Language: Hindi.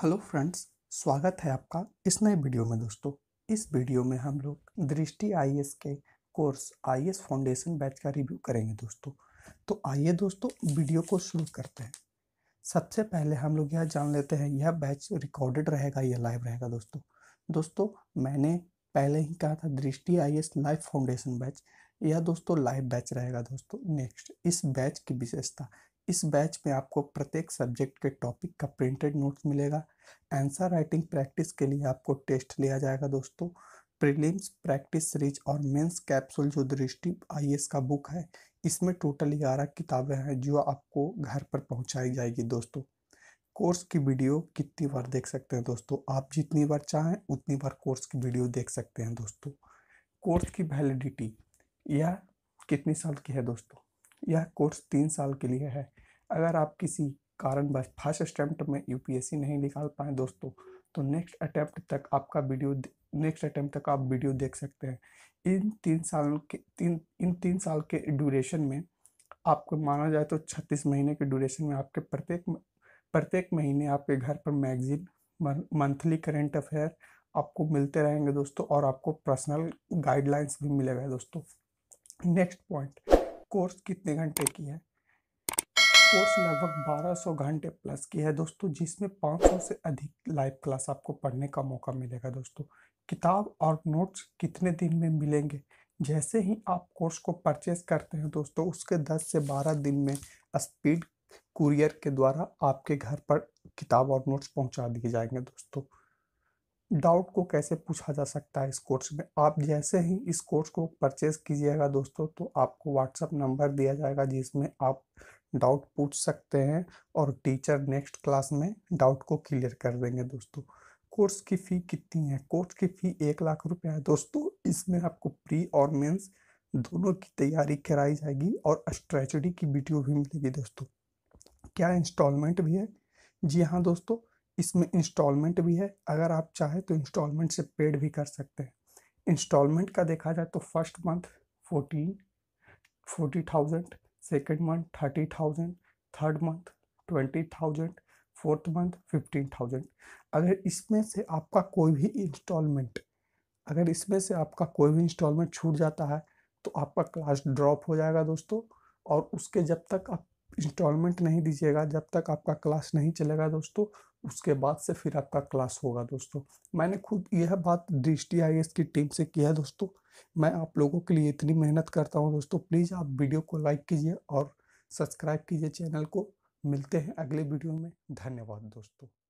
हेलो फ्रेंड्स स्वागत है आपका इस नए वीडियो में दोस्तों इस वीडियो में हम लोग दृष्टि आई के कोर्स आई फाउंडेशन बैच का रिव्यू करेंगे दोस्तों तो आइए दोस्तों वीडियो को शुरू करते हैं सबसे पहले हम लोग यह जान लेते हैं यह बैच रिकॉर्डेड रहेगा या लाइव रहेगा दोस्तों दोस्तों मैंने पहले ही कहा था Drishti I S live foundation batch यह दोस्तों लाइव बैच रहेगा दोस्तों नेक्स्ट इस बैच की विशेषता इस बैच में आपको प्रत्येक सब्जेक्ट के टॉपिक का प्रिंटेड नोट्स मिलेगा आंसर राइटिंग प्रैक्टिस के लिए आपको टेस्ट लिया जाएगा दोस्तों प्रीलिम्स प्रैक्टिस सीरीज और मेंस कैप्सूल जो दृष्टि आई का बुक है इसमें टोटल ग्यारह किताबें हैं जो आपको घर पर पहुंचाई जाएगी दोस्तों कोर्स की वीडियो कितनी बार देख सकते हैं दोस्तों आप जितनी बार चाहें उतनी बार कोर्स की वीडियो देख सकते हैं दोस्तों कोर्स की वैलिडिटी यह कितनी साल की है दोस्तों यह कोर्स तीन साल के लिए है अगर आप किसी कारणवश फर्स्ट अटैम्प्ट में यूपीएससी नहीं निकाल पाए दोस्तों तो नेक्स्ट अटैम्प्ट तक आपका वीडियो नेक्स्ट अटैम्प्ट तक आप वीडियो देख सकते हैं इन तीन साल के तीन इन तीन साल के ड्यूरेशन में आपको माना जाए तो छत्तीस महीने के ड्यूरेशन में आपके प्रत्येक प्रत्येक महीने आपके घर पर मैगजीन मंथली करेंट अफेयर आपको मिलते रहेंगे दोस्तों और आपको पर्सनल गाइडलाइंस भी मिलेगा दोस्तों नेक्स्ट पॉइंट कोर्स कितने घंटे की है कोर्स लगभग 1200 घंटे प्लस की है दोस्तों जिसमें 500 से अधिक लाइव क्लास आपको पढ़ने का मौका मिलेगा दोस्तों किताब और नोट्स कितने दिन में मिलेंगे जैसे ही आप कोर्स को परचेस करते हैं दोस्तों उसके 10 से 12 दिन में स्पीड कुरियर के द्वारा आपके घर पर किताब और नोट्स पहुंचा दिए जाएंगे दोस्तों डाउट को कैसे पूछा जा सकता है इस कोर्स में आप जैसे ही इस कोर्स को परचेज़ कीजिएगा दोस्तों तो आपको व्हाट्सअप नंबर दिया जाएगा जिसमें आप डाउट पूछ सकते हैं और टीचर नेक्स्ट क्लास में डाउट को क्लियर कर देंगे दोस्तों कोर्स की फ़ी कितनी है कोर्स की फ़ी एक लाख रुपये है दोस्तों इसमें आपको प्री और मेंस दोनों की तैयारी कराई जाएगी और स्ट्रेचडी की वीडियो भी मिलेगी दोस्तों क्या इंस्टॉलमेंट भी है जी हाँ दोस्तों इसमें इंस्टॉलमेंट भी है अगर आप चाहें तो इंस्टॉलमेंट से पेड भी कर सकते हैं इंस्टॉलमेंट का देखा जाए तो first month fourteen forty thousand second month thirty thousand third month twenty thousand fourth month fifteen thousand अगर इसमें से आपका कोई भी इंस्टॉलमेंट अगर इसमें से आपका कोई भी इंस्टॉलमेंट छूट जाता है तो आपका क्लास ड्रॉप हो जाएगा दोस्तों और उसके जब तक आप इंस्टॉलमेंट नहीं दीजिएगा जब तक आपका क्लास नहीं चलेगा दोस्तों उसके बाद से फिर आपका क्लास होगा दोस्तों मैंने खुद यह बात दृष्टि आई की टीम से किया है दोस्तों मैं आप लोगों के लिए इतनी मेहनत करता हूँ दोस्तों प्लीज़ आप वीडियो को लाइक कीजिए और सब्सक्राइब कीजिए चैनल को मिलते हैं अगले वीडियो में धन्यवाद दोस्तों